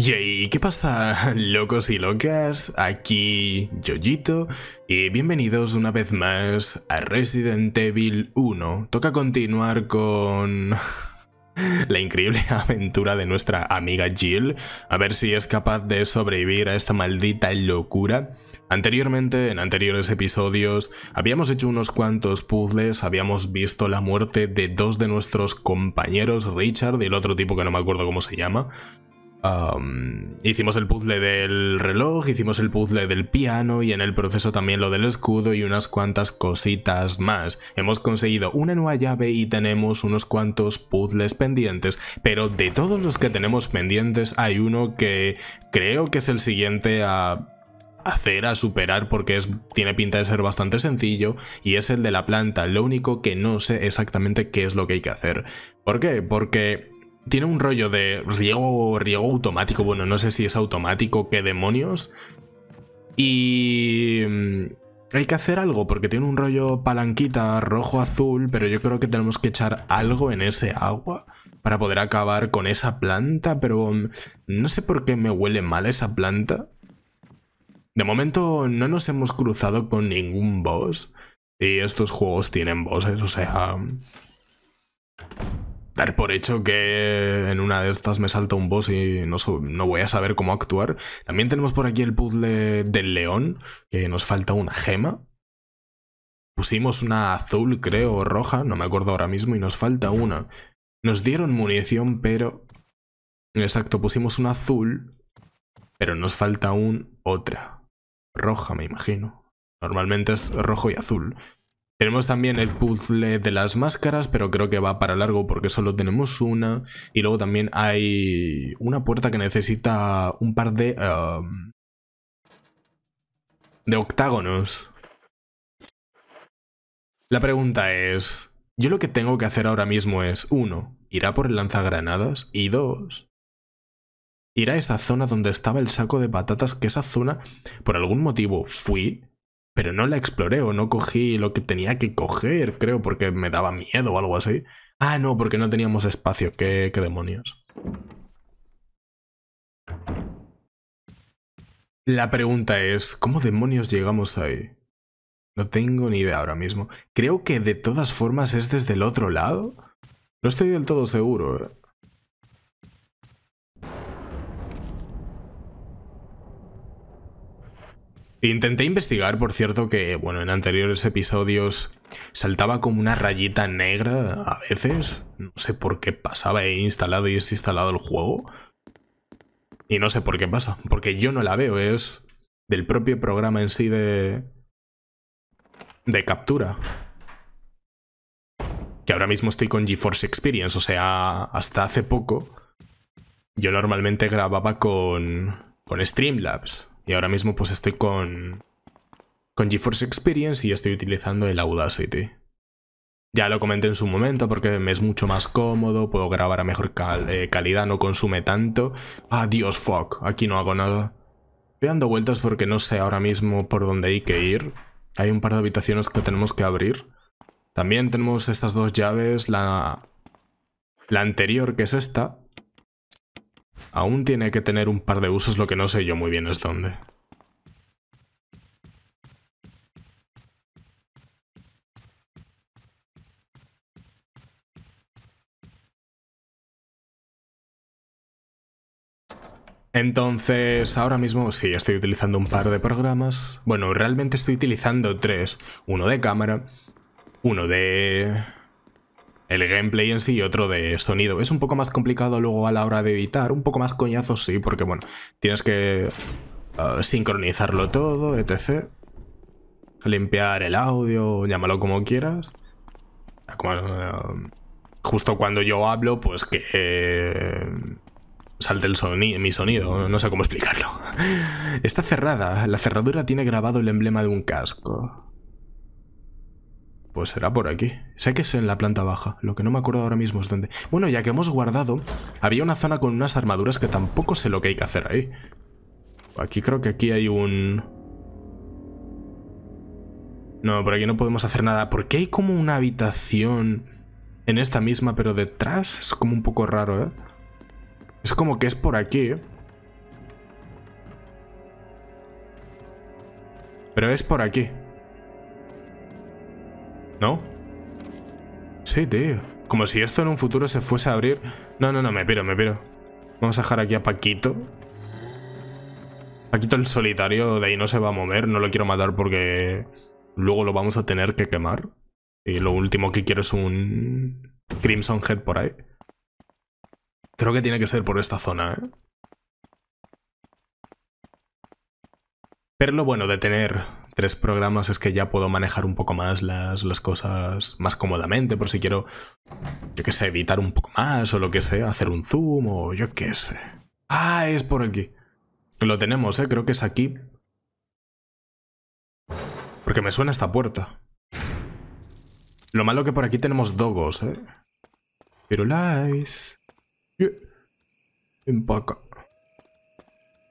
Yay, ¿qué pasa locos y locas? Aquí Yoyito y bienvenidos una vez más a Resident Evil 1. Toca continuar con la increíble aventura de nuestra amiga Jill, a ver si es capaz de sobrevivir a esta maldita locura. Anteriormente, en anteriores episodios, habíamos hecho unos cuantos puzzles, habíamos visto la muerte de dos de nuestros compañeros, Richard y el otro tipo que no me acuerdo cómo se llama, hicimos el puzzle del reloj, hicimos el puzzle del piano y en el proceso también lo del escudo y unas cuantas cositas más. Hemos conseguido una nueva llave y tenemos unos cuantos puzzles pendientes, pero de todos los que tenemos pendientes hay uno que creo que es el siguiente a hacer, a superar, porque es, tiene pinta de ser bastante sencillo, y es el de la planta. Lo único que no sé exactamente qué es lo que hay que hacer. ¿Por qué? Porque tiene un rollo de riego, riego automático, bueno, no sé si es automático, qué demonios. Y mm, hay que hacer algo porque tiene un rollo palanquita rojo-azul, pero yo creo que tenemos que echar algo en ese agua para poder acabar con esa planta, pero mm, no sé por qué me huele mal esa planta. De momento no nos hemos cruzado con ningún boss y estos juegos tienen bosses, o sea... Mm dar por hecho que en una de estas me salta un boss y no, no voy a saber cómo actuar. También tenemos por aquí el puzzle del león, que nos falta una gema. Pusimos una azul, creo, o roja, no me acuerdo ahora mismo, y nos falta una. Nos dieron munición, pero... Exacto, pusimos una azul, pero nos falta un otra. Roja, me imagino. Normalmente es rojo y azul. Tenemos también el puzzle de las máscaras, pero creo que va para largo porque solo tenemos una. Y luego también hay una puerta que necesita un par de... Em, de octágonos. La pregunta es... Yo lo que tengo que hacer ahora mismo es, uno, irá por el lanzagranadas y dos, ir a esa zona donde estaba el saco de patatas, que esa zona, por algún motivo, fui pero no la exploré o no cogí lo que tenía que coger, creo, porque me daba miedo o algo así. Ah, no, porque no teníamos espacio. ¿Qué, qué demonios? La pregunta es, ¿cómo demonios llegamos ahí? No tengo ni idea ahora mismo. Creo que de todas formas es desde el otro lado. No estoy del todo seguro, ¿eh? Intenté investigar, por cierto, que bueno, en anteriores episodios saltaba como una rayita negra a veces. No sé por qué pasaba, he instalado y desinstalado el juego. Y no sé por qué pasa, porque yo no la veo, es del propio programa en sí de... de captura. Que ahora mismo estoy con GeForce Experience, o sea, hasta hace poco yo normalmente grababa con, con Streamlabs y ahora mismo pues estoy con, con GeForce Experience y estoy utilizando el Audacity. Ya lo comenté en su momento porque me es mucho más cómodo, puedo grabar a mejor eh, calidad, no consume tanto. Ah, Dios, fuck, aquí no hago nada. Voy dando vueltas porque no sé ahora mismo por dónde hay que ir. Hay un par de habitaciones que tenemos que abrir. También tenemos estas dos llaves, la, la anterior que es esta, Aún tiene que tener un par de usos, lo que no sé yo muy bien es dónde. Entonces, ahora mismo sí, estoy utilizando un par de programas. Bueno, realmente estoy utilizando tres. Uno de cámara, uno de el gameplay en sí otro de sonido. Es un poco más complicado luego a la hora de evitar, un poco más coñazo sí, porque bueno, tienes que eh, sincronizarlo todo, etc. Limpiar el audio, llámalo como quieras. Eh, justo cuando yo hablo, pues que eh, salte el soni mi sonido, no sé cómo explicarlo. Está cerrada, la cerradura tiene grabado el emblema de un casco. Pues será por aquí. Sé que es en la planta baja, lo que no me acuerdo ahora mismo es dónde. Bueno, ya que hemos guardado, había una zona con unas armaduras que tampoco sé lo que hay que hacer ahí. Aquí creo que aquí hay un... No, por aquí no podemos hacer nada. Porque hay como una habitación en esta misma, pero detrás? Es como un poco raro, ¿eh? Es como que es por aquí, Pero es por aquí. ¿No? Sí, tío. Como si esto en un futuro se fuese a abrir. No, no, no, me piro, me piro. Vamos a dejar aquí a Paquito. Paquito el solitario de ahí no se va a mover. No lo quiero matar porque luego lo vamos a tener que quemar. Y lo último que quiero es un Crimson Head por ahí. Creo que tiene que ser por esta zona, ¿eh? Pero lo bueno de tener tres programas es que ya puedo manejar un poco más las, cosas más cómodamente, por si quiero, yo que sé, evitar un poco más o lo que sea, hacer un zoom o yo qué sé. Ah, es por aquí. Lo tenemos, ¿eh? Creo que es aquí. Porque me suena esta puerta. Lo malo que por aquí tenemos dogos, ¿eh? la es Empaca.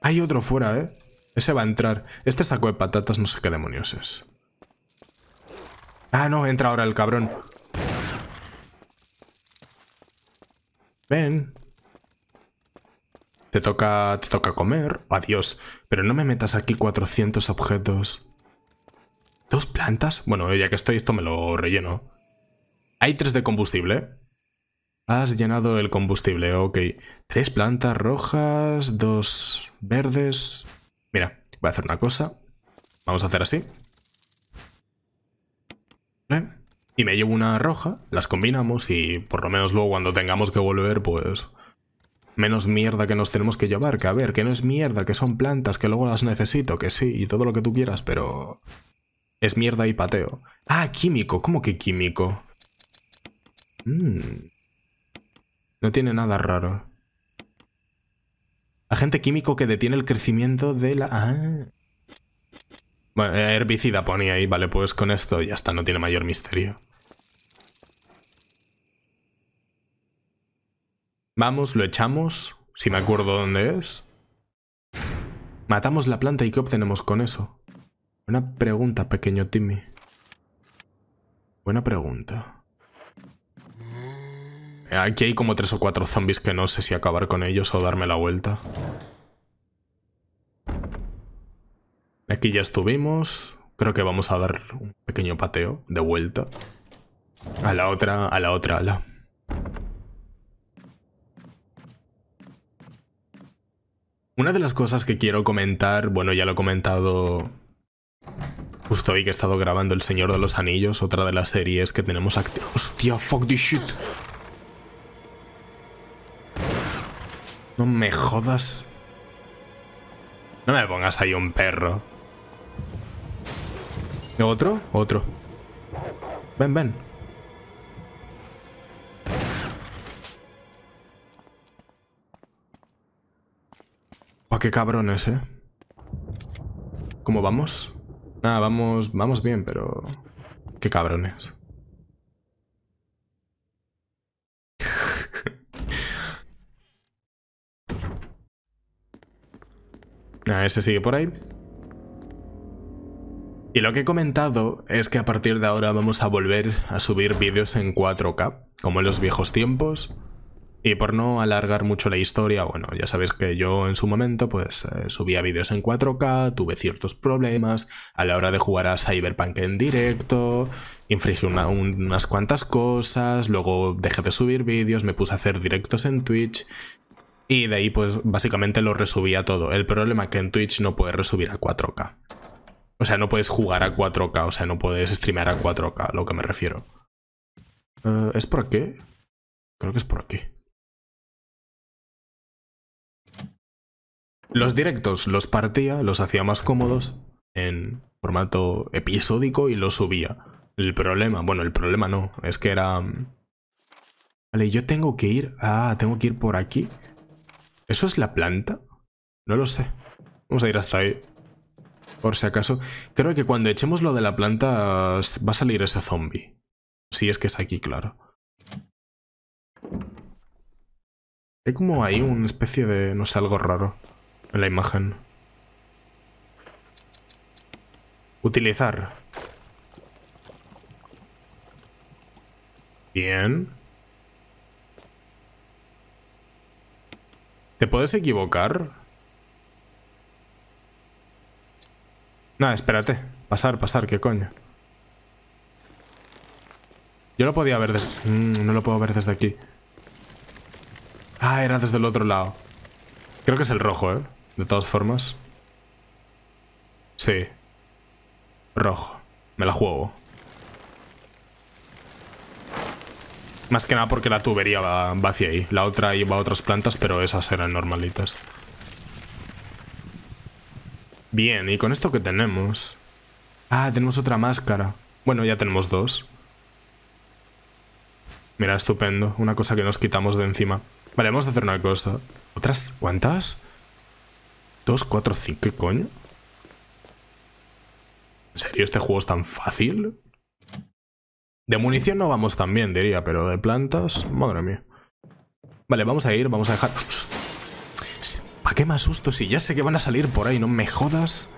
Hay otro fuera, ¿eh? Se va a entrar. Este saco de patatas no sé qué demonios es. Ah, no, entra ahora el cabrón. Ven. Te toca, te toca comer. Adiós. Pero no me metas aquí 400 objetos. ¿Dos plantas? Bueno, ya que estoy, esto me lo relleno. Hay tres de combustible. Has llenado el combustible, ok. Tres plantas rojas, dos verdes, Mira, voy a hacer una cosa. Vamos a hacer así. ¿Eh? Y me llevo una roja, las combinamos y por lo menos luego cuando tengamos que volver, pues... Menos mierda que nos tenemos que llevar, que a ver, que no es mierda, que son plantas, que luego las necesito, que sí, y todo lo que tú quieras, pero... Es mierda y pateo. Ah, químico, ¿cómo que químico? Mm. No tiene nada raro. Agente químico que detiene el crecimiento de la... Ah. Bueno, herbicida ponía ahí, vale, pues con esto ya está, no tiene mayor misterio. Vamos, lo echamos, si me acuerdo dónde es. Matamos la planta y ¿qué obtenemos con eso? Buena pregunta, pequeño Timmy. Buena pregunta. Aquí hay como tres o cuatro zombies que no sé si acabar con ellos o darme la vuelta. Aquí ya estuvimos. Creo que vamos a dar un pequeño pateo de vuelta. A la otra, a la otra ala. Una de las cosas que quiero comentar, bueno, ya lo he comentado justo hoy que he estado grabando El Señor de los Anillos, otra de las series que tenemos activos. Hostia, fuck this shit. No me jodas. No me pongas ahí un perro. ¿Otro? Otro. Ven, ven. Oh, qué cabrones, ¿eh? ¿Cómo vamos? Nada, vamos, vamos bien, pero... Qué cabrones. Ah, ese sigue por ahí. Y lo que he comentado es que a partir de ahora vamos a volver a subir vídeos en 4K, como en los viejos tiempos. Y por no alargar mucho la historia, bueno, ya sabéis que yo en su momento pues eh, subía vídeos en 4K, tuve ciertos problemas a la hora de jugar a Cyberpunk en directo, infringí unas cuantas cosas, luego dejé de subir vídeos, me puse a hacer directos en Twitch y de ahí pues básicamente lo resubía todo. El problema es que en Twitch no puedes resubir a 4K. O sea, no puedes jugar a 4K, o sea, no puedes streamear a 4K, lo que me refiero. Eh, ¿Es por aquí? Creo que es por aquí. Los directos los partía, los hacía más cómodos en formato episódico y los subía. El problema, bueno, el problema no, es que era... Mm, vale, yo tengo que ir... Ah, tengo que ir por aquí. ¿Eso es la planta? No lo sé. Vamos a ir hasta ahí. Por si acaso. Creo que cuando echemos lo de la planta va a salir ese zombie. Si es que es aquí, claro. Hay como ahí una especie de... no sé, algo raro en la imagen. Utilizar. Bien. ¿Te puedes equivocar? Nah, espérate. Pasar, pasar, qué coño. Yo lo podía ver desde... Mm, no lo puedo ver desde aquí. Ah, era desde el otro lado. Creo que es el rojo, ¿eh? De todas formas. Sí. Rojo. Me la juego. Más que nada porque la tubería va, hacia ahí. La otra iba a otras plantas, pero esas eran normalitas. Bien, ¿y con esto qué tenemos? Ah, tenemos otra máscara. Bueno, ya tenemos dos. Mira, estupendo. Una cosa que nos quitamos de encima. Vale, vamos a hacer una cosa. ¿Otras cuántas? Dos, cuatro, cinco. coño? ¿En serio este juego es tan fácil? De munición no vamos tan bien, diría, pero de plantas... Madre mía. Vale, vamos a ir, vamos a dejar... ¿Para qué más asusto? si ya sé que van a salir por ahí? No me jodas.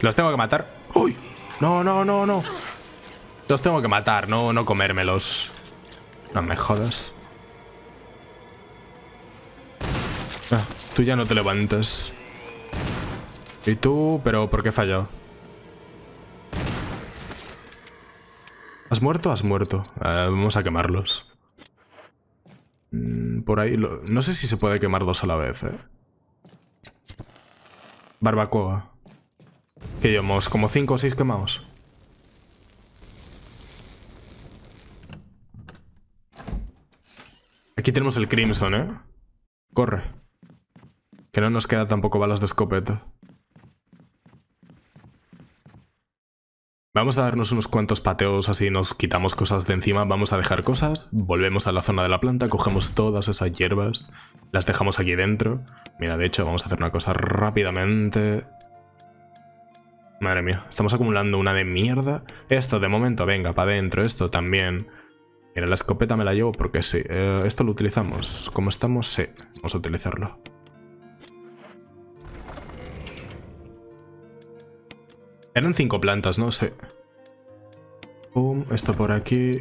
Los tengo que matar. ¡Uy! No, no, no, no. Los tengo que matar, no, no comérmelos. No me jodas. Ah, tú ya no te levantas. Y tú, pero ¿por qué falló? ¿Has muerto? Has muerto. Ah, vamos a quemarlos. Mm, por ahí... No sé si se puede quemar dos a la vez, ¿eh? Barbacoa. Que llevamos como cinco o seis quemados. Aquí tenemos el Crimson, ¿eh? Corre. Que no nos queda tampoco balas de escopeta. Vamos a darnos unos cuantos pateos, así nos quitamos cosas de encima, vamos a dejar cosas, volvemos a la zona de la planta, cogemos todas esas hierbas, las dejamos aquí dentro. Mira, de hecho, vamos a hacer una cosa rápidamente. Madre mía, estamos acumulando una de mierda. Esto, de momento, venga, para adentro, esto también. Mira, la escopeta me la llevo porque sí. Eh, esto lo utilizamos. Como estamos, sí. Vamos a utilizarlo. Eran cinco plantas, no sé. esto por aquí.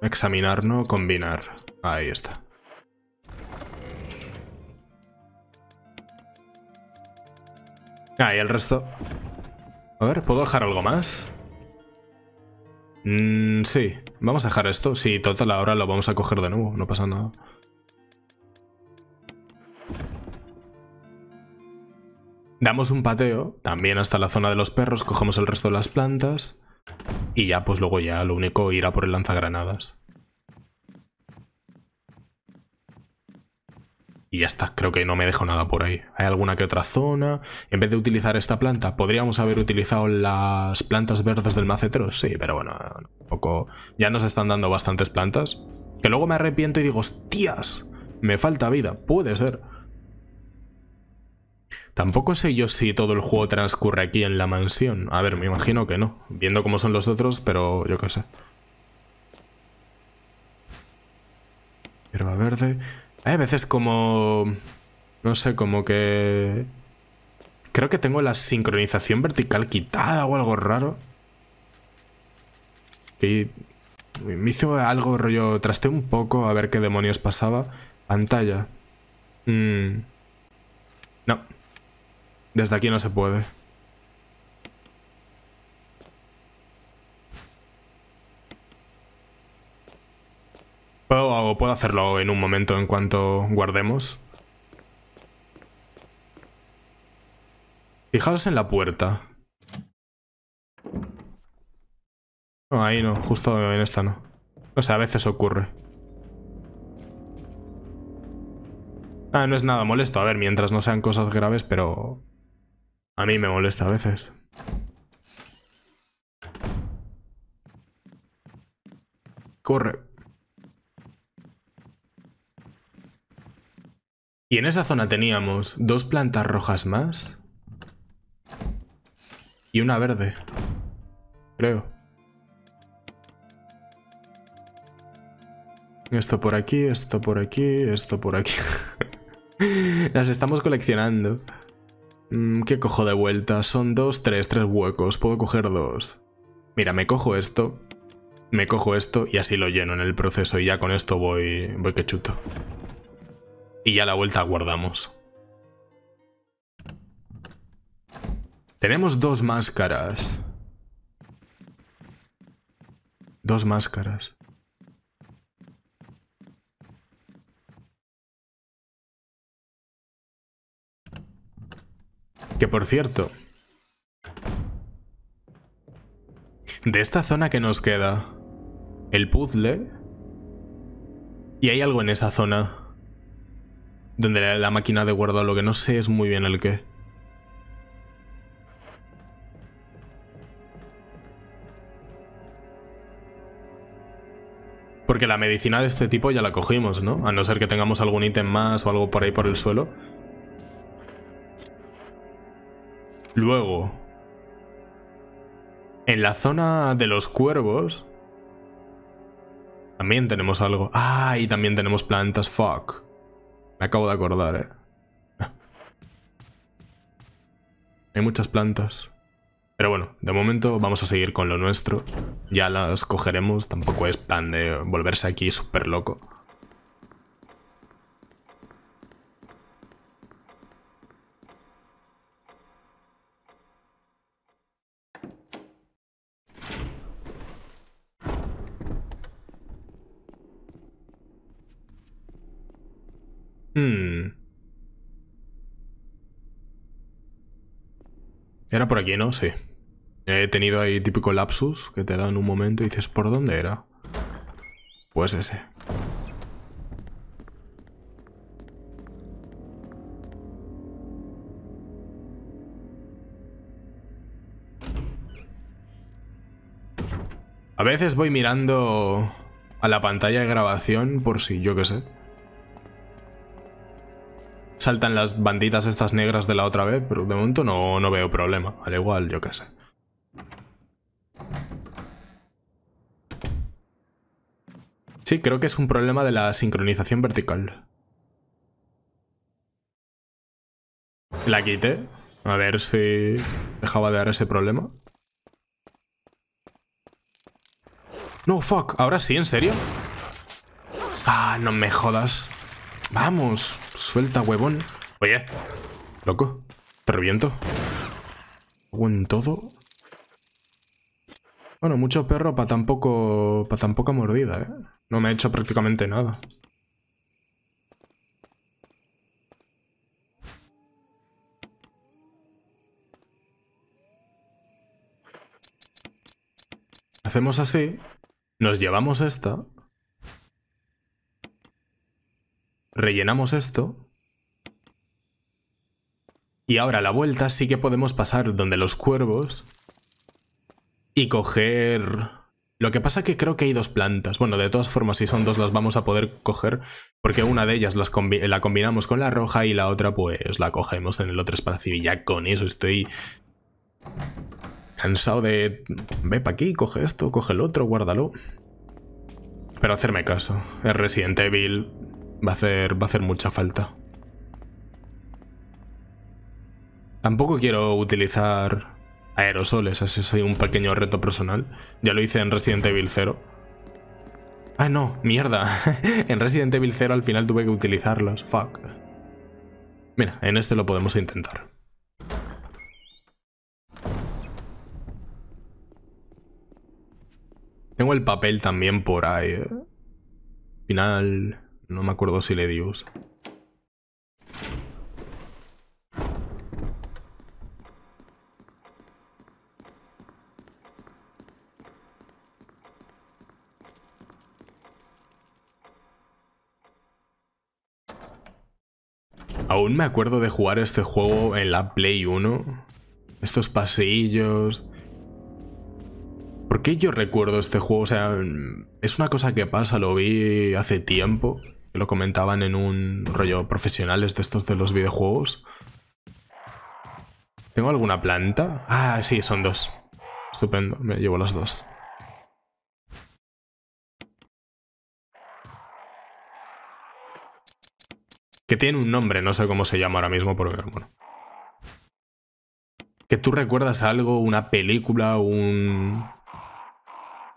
Examinar, no combinar. Ahí está. Ah, y el resto. A ver, ¿puedo dejar algo más? Mm, sí. Vamos a dejar esto. Sí, total, ahora lo vamos a coger de nuevo. No pasa nada. Damos un pateo, también hasta la zona de los perros, cogemos el resto de las plantas y ya pues luego ya lo único irá por el lanzagranadas. Y ya está, creo que no me dejo nada por ahí. Hay alguna que otra zona. En vez de utilizar esta planta, podríamos haber utilizado las plantas verdes del macetero, sí, pero bueno, un poco... Ya nos están dando bastantes plantas. Que luego me arrepiento y digo, hostias, me falta vida, puede ser. Tampoco sé yo si todo el juego transcurre aquí en la mansión. A ver, me imagino que no. Viendo cómo son los otros, pero yo qué sé. Hierba verde. Hay veces como... No sé, como que... Creo que tengo la sincronización vertical quitada o algo raro. Y me hizo algo rollo... Trasté un poco a ver qué demonios pasaba. Pantalla. Mm. No. Desde aquí no se puede. Puedo, puedo hacerlo en un momento en cuanto guardemos. Fijaos en la puerta. No, ahí no, justo en esta no. No sea, a veces ocurre. Ah, no es nada molesto. A ver, mientras no sean cosas graves, pero... A mí me molesta a veces. Corre. Y en esa zona teníamos dos plantas rojas más. Y una verde. Creo. Esto por aquí, esto por aquí, esto por aquí. Las estamos coleccionando. Mm, ¿Qué cojo de vuelta? Son dos, tres, tres huecos. Puedo coger dos. Mira, me cojo esto. Me cojo esto y así lo lleno en el proceso. Y ya con esto voy, voy que chuto. Y ya la vuelta guardamos. Tenemos dos máscaras. Dos máscaras. Que por cierto... De esta zona que nos queda... El puzzle... Y hay algo en esa zona... Donde la, máquina de guardo, lo que no sé es muy bien el qué. Porque la medicina de este tipo ya la cogimos, ¿no? A no ser que tengamos algún ítem más o algo por ahí por el suelo. Luego, en la zona de los cuervos, también tenemos algo. Ah, y también tenemos plantas. Fuck. Me acabo de acordar, eh. Hay muchas plantas. Pero bueno, de momento vamos a seguir con lo nuestro. Ya las cogeremos. Tampoco es plan de volverse aquí súper loco. Hmm. Era por aquí, ¿no? Sí. He tenido ahí típico lapsus que te dan un momento y dices, ¿por dónde era? Pues ese. A veces voy mirando a la pantalla de grabación por si, yo qué sé, saltan las banditas estas negras de la otra vez, pero de momento no, no veo problema. Al igual, yo qué sé. Sí, creo que es un problema de la sincronización vertical. La quité. A ver si dejaba de dar ese problema. No, fuck. ¿Ahora sí? ¿En serio? Ah, no me jodas. Vamos, suelta huevón. Oye, loco, te reviento. en todo? Bueno, mucho perro para tampoco para tampoco mordida, ¿eh? No me ha hecho prácticamente nada. Hacemos así, nos llevamos esta Rellenamos esto. Y ahora a la vuelta sí que podemos pasar donde los cuervos y coger... Lo que pasa que creo que hay dos plantas. Bueno, de todas formas, si son dos las vamos a poder coger porque una de ellas la combinamos con la roja y la otra pues la cogemos en el otro espacio. Y ya con eso estoy cansado de... Ve para aquí, coge esto, coge el otro, guárdalo. Pero hacerme caso. Es Resident Evil, Va a hacer, va a mucha falta. Tampoco quiero utilizar aerosoles, ese soy un pequeño reto personal. Ya lo hice en Resident Evil 0. Ah, no, mierda. en Resident Evil 0 al final tuve que utilizarlos. Fuck. Mira, en este lo podemos intentar. Tengo el papel también por ahí. ¿eh? Final... No me acuerdo si le di Aún me acuerdo de jugar este juego en la Play 1. Estos pasillos... ¿Por qué yo recuerdo este juego? O sea, es una cosa que pasa, lo vi hace tiempo lo comentaban en un rollo profesionales de estos de los videojuegos. ¿Tengo alguna planta? Ah, sí, son dos. Estupendo, me llevo las dos. Que tiene un nombre, no sé cómo se llama ahora mismo, por bueno. Que tú recuerdas algo, una película, un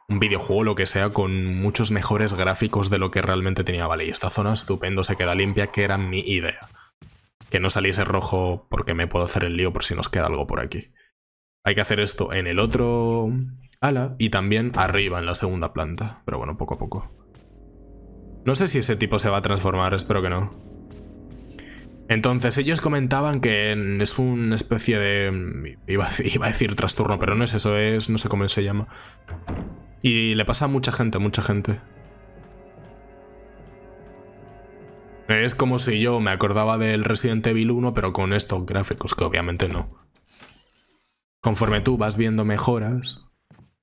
un videojuego, lo que sea, con muchos mejores gráficos de lo que realmente tenía. Vale, y esta zona estupendo se queda limpia, que era mi idea. Que no saliese rojo porque me puedo hacer el lío por si nos queda algo por aquí. Hay que hacer esto en el otro ala y también arriba, en la segunda planta. Pero bueno, poco a poco. No sé si ese tipo se va a transformar, espero que no. Entonces, ellos comentaban que es una especie de... Iba, iba, a decir trastorno, pero no es eso, es... No sé cómo se llama. Y le pasa a mucha gente, mucha gente. Es como si yo me acordaba del Resident Evil 1, pero con estos gráficos, que obviamente no. Conforme tú vas viendo mejoras,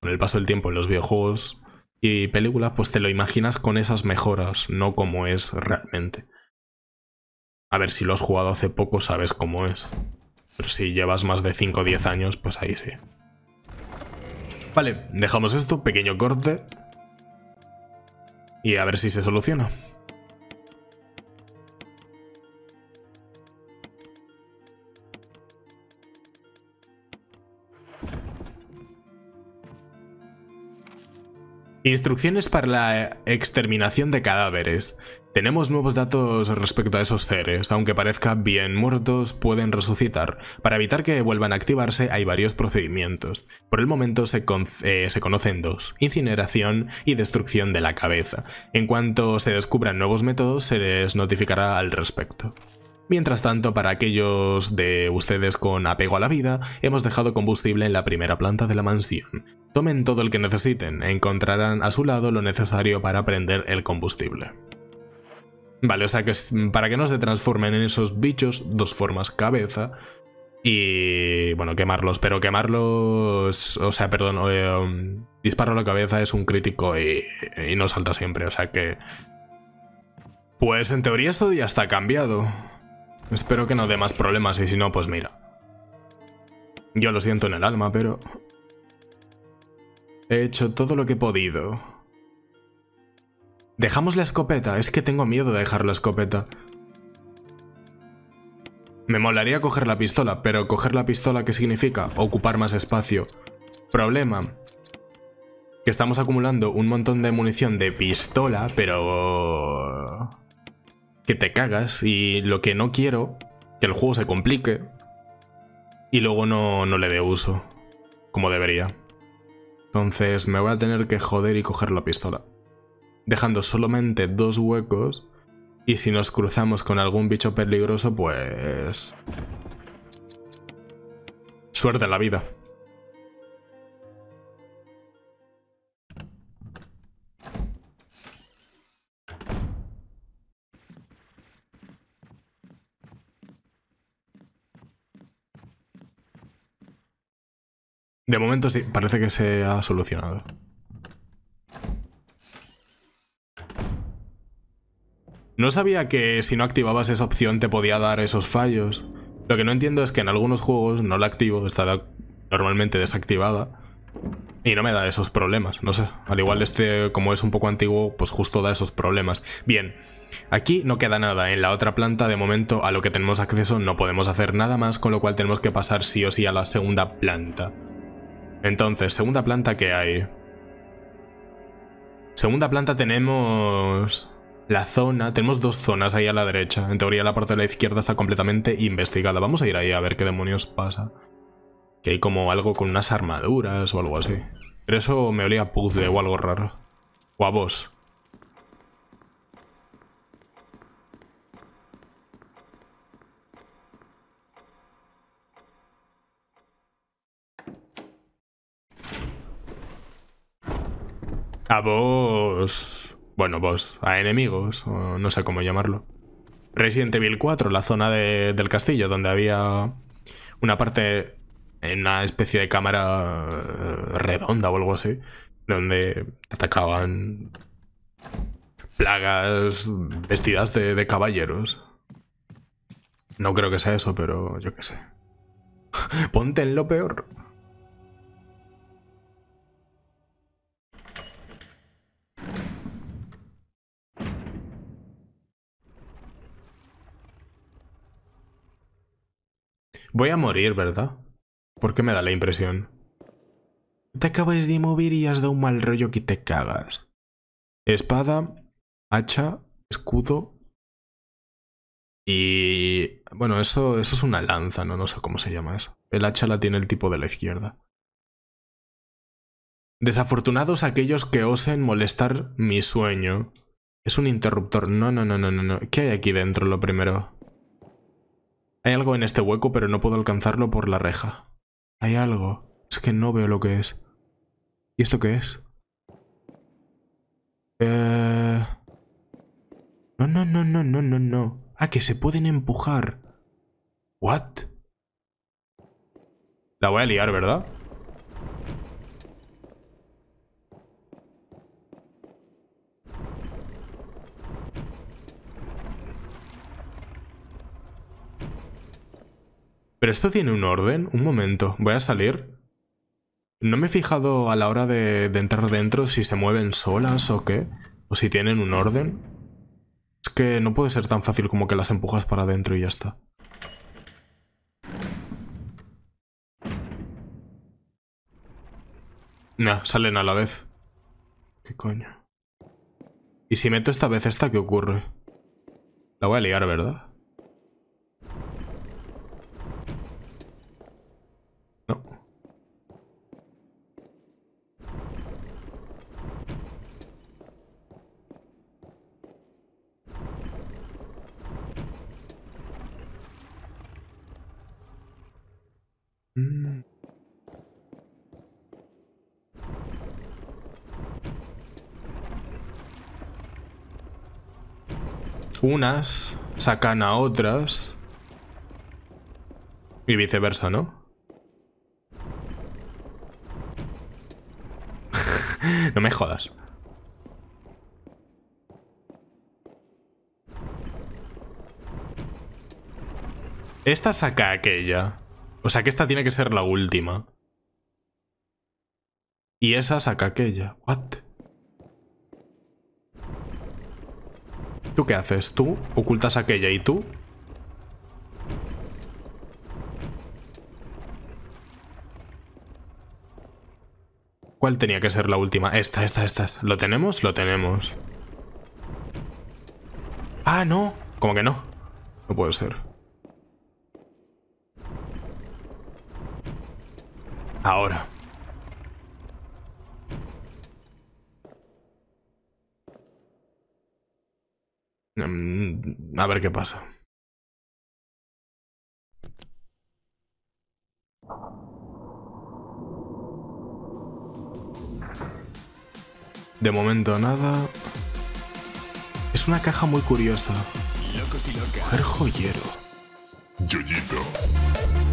con el paso del tiempo en los videojuegos y películas, pues te lo imaginas con esas mejoras, no como es realmente. A ver, si lo has jugado hace poco sabes cómo es. Pero si llevas más de 5 o 10 años, pues ahí sí. Vale, dejamos esto, pequeño corte. Y a ver si se soluciona. Instrucciones para la exterminación de cadáveres. Tenemos nuevos datos respecto a esos seres, aunque parezcan bien muertos, pueden resucitar. Para evitar que vuelvan a activarse hay varios procedimientos. Por el momento se, eh, se conocen dos, incineración y destrucción de la cabeza. En cuanto se descubran nuevos métodos se les notificará al respecto. Mientras tanto, para aquellos de ustedes con apego a la vida, hemos dejado combustible en la primera planta de la mansión. Tomen todo el que necesiten, encontrarán a su lado lo necesario para prender el combustible. Vale, o sea que para que no se transformen en esos bichos, dos formas cabeza, y bueno, quemarlos, pero quemarlos, o sea, perdón, eh, um, disparo la cabeza es un crítico y, y no salta siempre, o sea que... Pues en teoría esto ya está cambiado. Espero que no dé más problemas y si no, pues mira. Yo lo siento en el alma, pero... He hecho todo lo que he podido. Dejamos la escopeta. Es que tengo miedo de dejar la escopeta. Me molaría coger la pistola, pero coger la pistola ¿qué significa? Ocupar más espacio. Problema. Que estamos acumulando un montón de munición de pistola, pero que te cagas y lo que no quiero, que el juego se complique y luego no, no le dé uso, como debería. Entonces me voy a tener que joder y coger la pistola, dejando solamente dos huecos y si nos cruzamos con algún bicho peligroso, pues... Suerte en la vida. De momento sí, parece que se ha solucionado. No sabía que si no activabas esa opción te podía dar esos fallos. Lo que no entiendo es que en algunos juegos no la activo, está normalmente desactivada. Y no me da esos problemas, no sé. Al igual este, como es un poco antiguo, pues justo da esos problemas. Bien, aquí no queda nada. En la otra planta, de momento, a lo que tenemos acceso no podemos hacer nada más, con lo cual tenemos que pasar sí o sí a la segunda planta. Entonces, segunda planta que hay. Segunda planta tenemos la zona, tenemos dos zonas ahí a la derecha. En teoría la parte de la izquierda está completamente investigada. Vamos a ir ahí a ver qué demonios pasa. Que hay como algo con unas armaduras o algo así. Pero eso me olía a puzzle o algo raro. O a a Bueno, vos a enemigos, no sé cómo llamarlo. Resident Evil 4, la zona del castillo, donde había una parte en una especie de cámara eh, redonda o algo así, donde atacaban plagas vestidas de, de caballeros. No creo que sea eso, pero yo qué sé. Ponte en lo peor. Voy a morir, ¿verdad? ¿Por qué me da la impresión? Te acabas de mover y has dado un mal rollo que te cagas. Espada, hacha, escudo... Y... Bueno, eso, eso es una lanza, ¿no? No sé cómo se llama eso. El hacha la tiene el tipo de la izquierda. Desafortunados aquellos que osen molestar mi sueño. Es un interruptor. No, no, no, no, no. ¿Qué hay aquí dentro lo primero? Hay algo en este hueco, pero no puedo alcanzarlo por la reja. Hay algo. Es que no veo lo que es. ¿Y esto qué es? Eh... No, no, no, no, no, no, no. Ah, que se pueden empujar. ¿What? La voy a liar, ¿verdad? Pero esto tiene un orden, un momento, voy a salir. No me he fijado a la hora de, entrar dentro si se mueven solas o qué, o si tienen un orden. Es que no puede ser tan fácil como que las empujas para adentro y ya está. Nah, salen a la vez. ¿Qué coño? ¿Y si meto esta vez esta, qué ocurre? La voy a liar, ¿verdad? unas sacan a otras y viceversa, ¿no? no me jodas. Esta saca aquella. O sea que esta tiene que ser la última. Y esa saca aquella. What? ¿Tú qué haces? Tú ocultas aquella y tú... ¿Cuál tenía que ser la última? Esta, esta, esta. ¿Lo tenemos? Lo tenemos. ¡Ah, no! ¿Cómo que no? No puede ser. Ahora. Mm, a ver qué pasa. De momento nada. Es una caja muy curiosa. Mujer joyero. Yoyito.